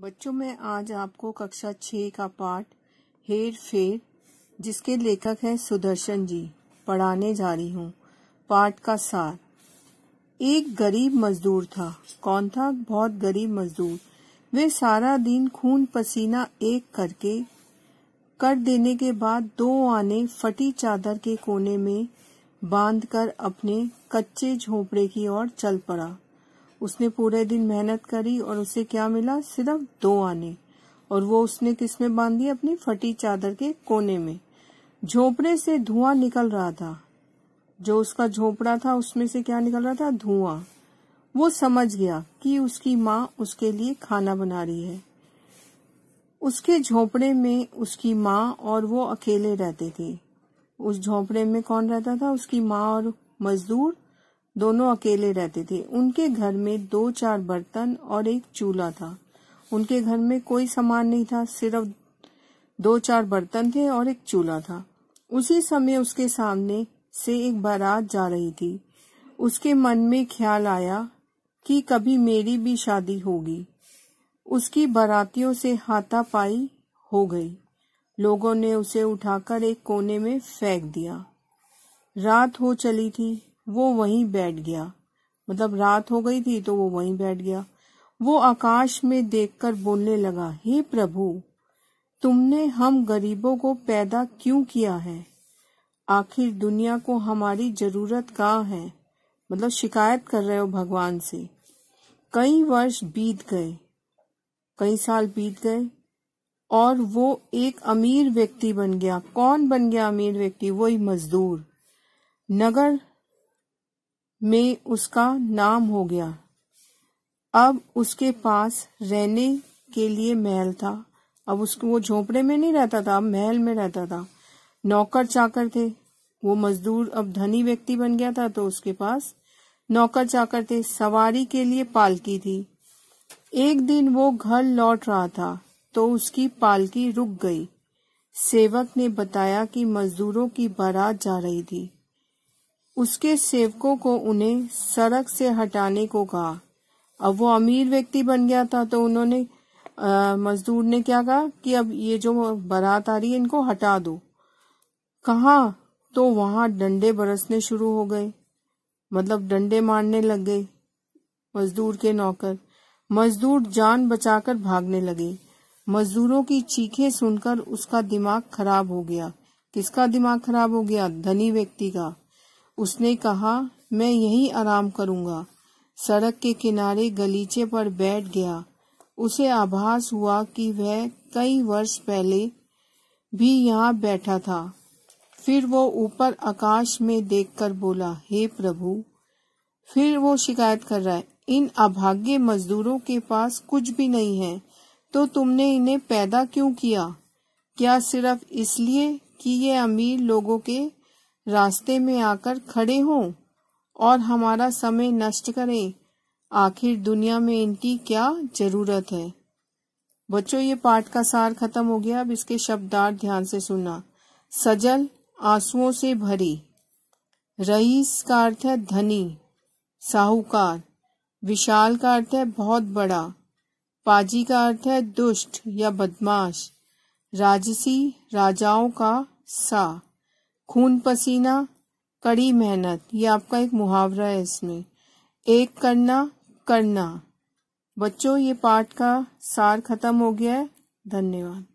बच्चों मैं आज आपको कक्षा छ का पाठ हेर फेर जिसके लेखक हैं सुदर्शन जी पढ़ाने जा रही हूँ पाठ का सार एक गरीब मजदूर था कौन था बहुत गरीब मजदूर वे सारा दिन खून पसीना एक करके कर देने के बाद दो आने फटी चादर के कोने में बांधकर अपने कच्चे झोपड़े की ओर चल पड़ा उसने पूरे दिन मेहनत करी और उसे क्या मिला सिर्फ दो आने और वो उसने किसमें बांध दी अपनी फटी चादर के कोने में झोपड़े से धुआं निकल रहा था जो उसका झोपड़ा था उसमें से क्या निकल रहा था धुआं वो समझ गया कि उसकी माँ उसके लिए खाना बना रही है उसके झोपड़े में उसकी माँ और वो अकेले रहते थे उस झोपड़े में कौन रहता था उसकी माँ और मजदूर दोनों अकेले रहते थे उनके घर में दो चार बर्तन और एक चूल्हा था उनके घर में कोई सामान नहीं था सिर्फ दो चार बर्तन थे और एक चूल्हा था उसी समय उसके सामने से एक बारात जा रही थी उसके मन में ख्याल आया कि कभी मेरी भी शादी होगी उसकी बारातियों से हाथापाई हो गई लोगों ने उसे उठाकर एक कोने में फेंक दिया रात हो चली थी वो वहीं बैठ गया मतलब रात हो गई थी तो वो वहीं बैठ गया वो आकाश में देखकर बोलने लगा हे प्रभु तुमने हम गरीबों को पैदा क्यों किया है आखिर दुनिया को हमारी जरूरत कहा है मतलब शिकायत कर रहे हो भगवान से कई वर्ष बीत गए कई साल बीत गए और वो एक अमीर व्यक्ति बन गया कौन बन गया अमीर व्यक्ति वही मजदूर नगर में उसका नाम हो गया अब उसके पास रहने के लिए महल था अब उसको वो झोपड़े में नहीं रहता था अब महल में रहता था नौकर चाकर थे वो मजदूर अब धनी व्यक्ति बन गया था तो उसके पास नौकर चाकर थे सवारी के लिए पालकी थी एक दिन वो घर लौट रहा था तो उसकी पालकी रुक गई सेवक ने बताया कि मजदूरों की बारात जा रही थी उसके सेवकों को उन्हें सड़क से हटाने को कहा अब वो अमीर व्यक्ति बन गया था तो उन्होंने मजदूर ने क्या कहा कि अब ये जो बारात आ रही है इनको हटा दो कहा तो वहां डंडे बरसने शुरू हो गए मतलब डंडे मारने लग गए मजदूर के नौकर मजदूर जान बचाकर भागने लगे मजदूरों की चीखें सुनकर उसका दिमाग खराब हो गया किसका दिमाग खराब हो गया धनी व्यक्ति का उसने कहा मैं यहीं आराम करूंगा सड़क के किनारे गलीचे पर बैठ गया उसे आभास हुआ कि वह कई वर्ष पहले भी यहाँ बैठा था फिर वो ऊपर आकाश में देखकर बोला हे प्रभु फिर वो शिकायत कर रहा है इन अभाग्य मजदूरों के पास कुछ भी नहीं है तो तुमने इन्हें पैदा क्यों किया क्या सिर्फ इसलिए कि ये अमीर लोगों के रास्ते में आकर खड़े हों और हमारा समय नष्ट करें आखिर दुनिया में इनकी क्या जरूरत है बच्चों ये पाठ का सार खत्म हो गया अब इसके शब्दार्थ ध्यान से सुनना सजल आंसुओं से भरी रईस का अर्थ है धनी साहूकार विशाल का अर्थ है बहुत बड़ा पाजी का अर्थ है दुष्ट या बदमाश राजसी राजाओं का सा खून पसीना कड़ी मेहनत ये आपका एक मुहावरा है इसमें एक करना करना बच्चों ये पाठ का सार खत्म हो गया है धन्यवाद